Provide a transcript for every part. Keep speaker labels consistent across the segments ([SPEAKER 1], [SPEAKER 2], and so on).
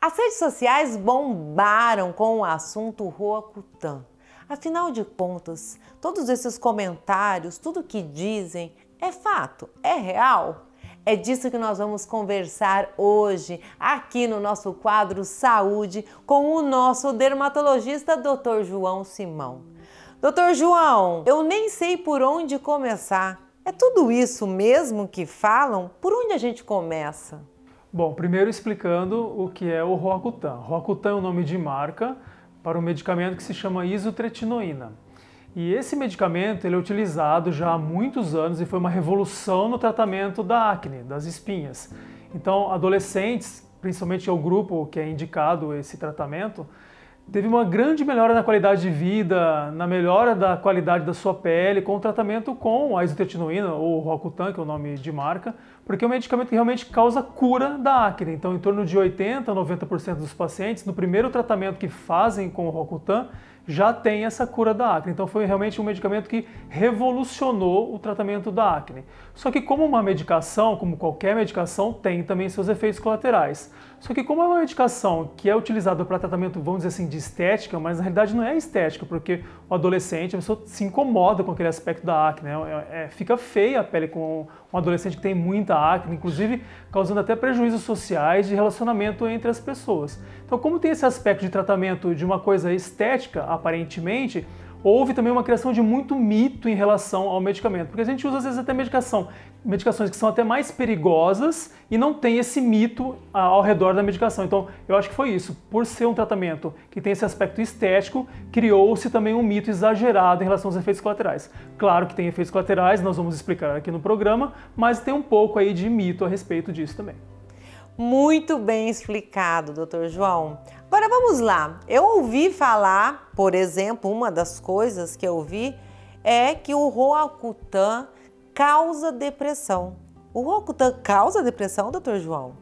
[SPEAKER 1] As redes sociais bombaram com o assunto Roacutan. Afinal de contas, todos esses comentários, tudo que dizem, é fato, é real? É disso que nós vamos conversar hoje, aqui no nosso quadro Saúde, com o nosso dermatologista Dr. João Simão. Dr. João, eu nem sei por onde começar. É tudo isso mesmo que falam? Por onde a gente começa?
[SPEAKER 2] Bom, primeiro explicando o que é o Roacutan. Roacutan é o nome de marca para um medicamento que se chama isotretinoína. E esse medicamento ele é utilizado já há muitos anos e foi uma revolução no tratamento da acne, das espinhas. Então, adolescentes, principalmente é o grupo que é indicado esse tratamento, teve uma grande melhora na qualidade de vida, na melhora da qualidade da sua pele, com o tratamento com a isotretinoína, ou Rocutan, que é o nome de marca, porque é um medicamento que realmente causa cura da acne. Então, em torno de 80% a 90% dos pacientes, no primeiro tratamento que fazem com o Rocutan, já tem essa cura da acne. Então foi realmente um medicamento que revolucionou o tratamento da acne. Só que como uma medicação, como qualquer medicação, tem também seus efeitos colaterais. Só que como é uma medicação que é utilizada para tratamento, vamos dizer assim, de estética, mas na realidade não é estética, porque o adolescente, a pessoa se incomoda com aquele aspecto da acne, né? é, é, fica feia a pele com um adolescente que tem muita acne, inclusive causando até prejuízos sociais de relacionamento entre as pessoas. Então como tem esse aspecto de tratamento de uma coisa estética, a aparentemente, houve também uma criação de muito mito em relação ao medicamento, porque a gente usa às vezes até medicação, medicações que são até mais perigosas e não tem esse mito ao redor da medicação. Então, eu acho que foi isso. Por ser um tratamento que tem esse aspecto estético, criou-se também um mito exagerado em relação aos efeitos colaterais. Claro que tem efeitos colaterais, nós vamos explicar aqui no programa, mas tem um pouco aí de mito a respeito disso também.
[SPEAKER 1] Muito bem explicado, doutor João. Agora vamos lá. Eu ouvi falar, por exemplo, uma das coisas que eu ouvi é que o Roacutan causa depressão. O Roacutan causa depressão, doutor João?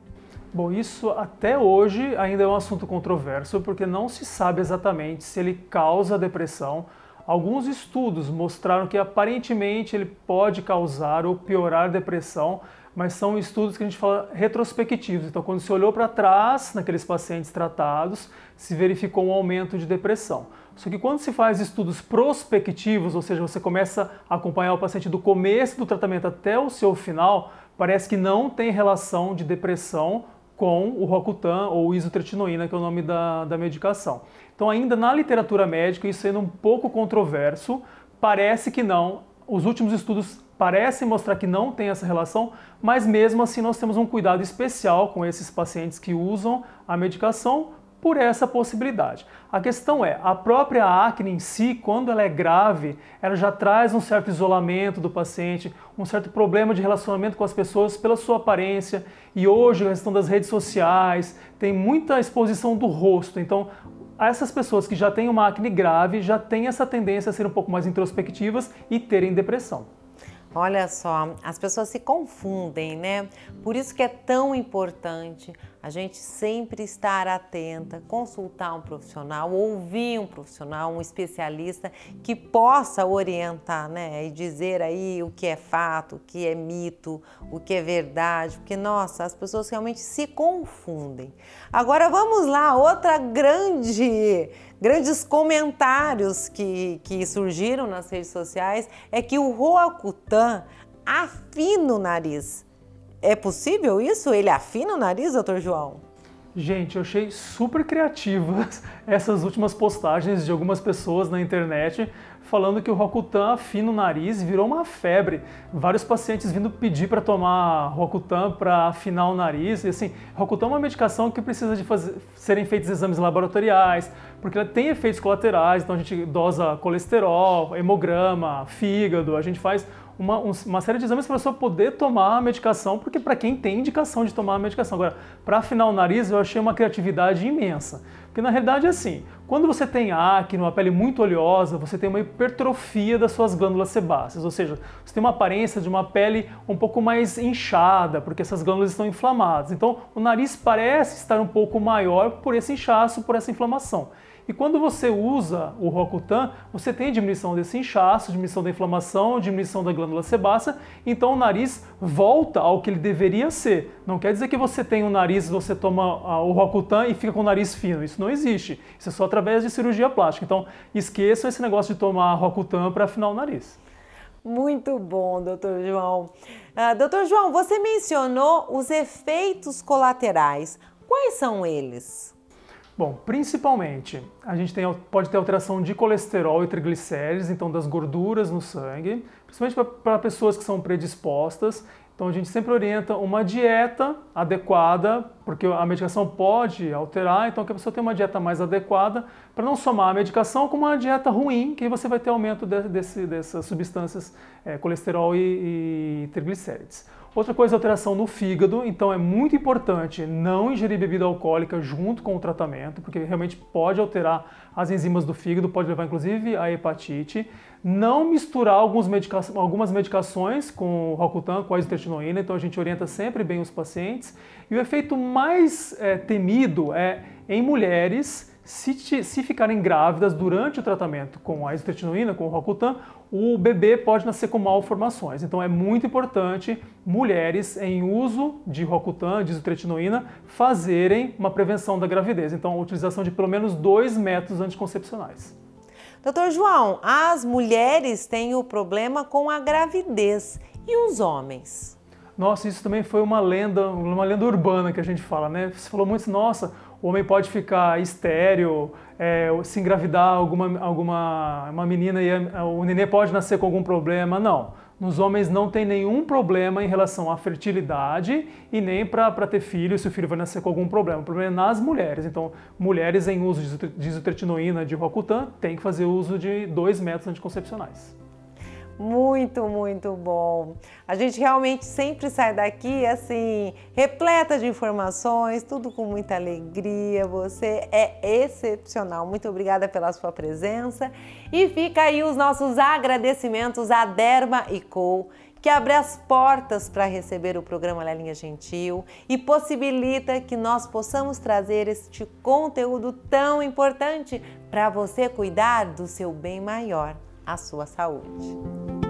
[SPEAKER 1] Bom, isso até hoje
[SPEAKER 2] ainda é um assunto controverso, porque não se sabe exatamente se ele causa depressão Alguns estudos mostraram que aparentemente ele pode causar ou piorar depressão, mas são estudos que a gente fala retrospectivos. Então, quando se olhou para trás naqueles pacientes tratados, se verificou um aumento de depressão. Só que quando se faz estudos prospectivos, ou seja, você começa a acompanhar o paciente do começo do tratamento até o seu final, parece que não tem relação de depressão com o Rocutan ou isotretinoína, que é o nome da, da medicação. Então, ainda na literatura médica, isso sendo um pouco controverso, parece que não. Os últimos estudos parecem mostrar que não tem essa relação, mas mesmo assim nós temos um cuidado especial com esses pacientes que usam a medicação, por essa possibilidade. A questão é, a própria acne em si, quando ela é grave, ela já traz um certo isolamento do paciente, um certo problema de relacionamento com as pessoas pela sua aparência. E hoje, a questão das redes sociais, tem muita exposição do rosto. Então, essas pessoas que já têm uma acne grave já têm essa tendência a ser um pouco mais introspectivas e terem depressão.
[SPEAKER 1] Olha só, as pessoas se confundem, né? Por isso que é tão importante a gente sempre estar atenta, consultar um profissional, ouvir um profissional, um especialista que possa orientar, né, e dizer aí o que é fato, o que é mito, o que é verdade, porque nossa, as pessoas realmente se confundem. Agora vamos lá, outra grande grandes comentários que, que surgiram nas redes sociais é que o Roacutan afina o nariz. É possível isso? Ele afina o nariz, doutor João? Gente, eu
[SPEAKER 2] achei super criativas essas últimas postagens de algumas pessoas na internet falando que o Rocutan afina o nariz virou uma febre. Vários pacientes vindo pedir para tomar Rocutan para afinar o nariz. E assim, Rocutan é uma medicação que precisa de fazer, serem feitos exames laboratoriais, porque ela tem efeitos colaterais, então a gente dosa colesterol, hemograma, fígado, a gente faz uma, uma série de exames para a pessoa poder tomar a medicação, porque para quem tem indicação de tomar a medicação. Agora, para afinar o nariz, eu achei uma criatividade imensa. Porque na realidade é assim, quando você tem acne, uma pele muito oleosa, você tem uma hipertrofia das suas glândulas sebáceas, ou seja, você tem uma aparência de uma pele um pouco mais inchada, porque essas glândulas estão inflamadas. Então, o nariz parece estar um pouco maior por esse inchaço, por essa inflamação. E quando você usa o Rocutan, você tem diminuição desse inchaço, diminuição da inflamação, diminuição da glândula sebácea, então o nariz volta ao que ele deveria ser. Não quer dizer que você tem o um nariz, você toma ah, o Rocutan e fica com o nariz fino. Isso não existe. Isso é só através de cirurgia plástica. Então, esqueçam esse negócio de tomar Rocutan para afinar o nariz.
[SPEAKER 1] Muito bom, doutor João. Uh, doutor João, você mencionou os efeitos colaterais. Quais são eles?
[SPEAKER 2] Bom, principalmente a gente tem, pode ter alteração de colesterol e triglicérides, então das gorduras no sangue, principalmente para pessoas que são predispostas. Então a gente sempre orienta uma dieta adequada, porque a medicação pode alterar, então que a pessoa tenha uma dieta mais adequada para não somar a medicação com uma dieta ruim, que aí você vai ter aumento de, desse, dessas substâncias, é, colesterol e, e triglicérides. Outra coisa é alteração no fígado, então é muito importante não ingerir bebida alcoólica junto com o tratamento, porque realmente pode alterar as enzimas do fígado, pode levar inclusive à hepatite. Não misturar alguns medica algumas medicações com o Rocutan, com a isotretinoína, então a gente orienta sempre bem os pacientes. E o efeito mais é, temido é em mulheres se, te, se ficarem grávidas durante o tratamento com a isotretinoína, com o Rocutan, o bebê pode nascer com malformações. Então é muito importante mulheres em uso de Rocutan, de isotretinoína, fazerem uma prevenção da
[SPEAKER 1] gravidez. Então a utilização de pelo menos dois métodos anticoncepcionais. Doutor João, as mulheres têm o problema com a gravidez e os homens?
[SPEAKER 2] Nossa, isso também foi uma lenda, uma lenda urbana que a gente fala, né? Você falou muito, nossa, o homem pode ficar estéreo, é, se engravidar alguma, alguma uma menina e a, o nenê pode nascer com algum problema. Não. Nos homens não tem nenhum problema em relação à fertilidade e nem para ter filho, se o filho vai nascer com algum problema. O problema é nas mulheres. Então, mulheres em uso de isotretinoína de Roacutan têm que fazer uso de dois métodos
[SPEAKER 1] anticoncepcionais. Muito, muito bom. A gente realmente sempre sai daqui assim, repleta de informações, tudo com muita alegria. Você é excepcional. Muito obrigada pela sua presença. E fica aí os nossos agradecimentos à Derma e Co que abre as portas para receber o programa Lelinha Gentil e possibilita que nós possamos trazer este conteúdo tão importante para você cuidar do seu bem maior a sua saúde.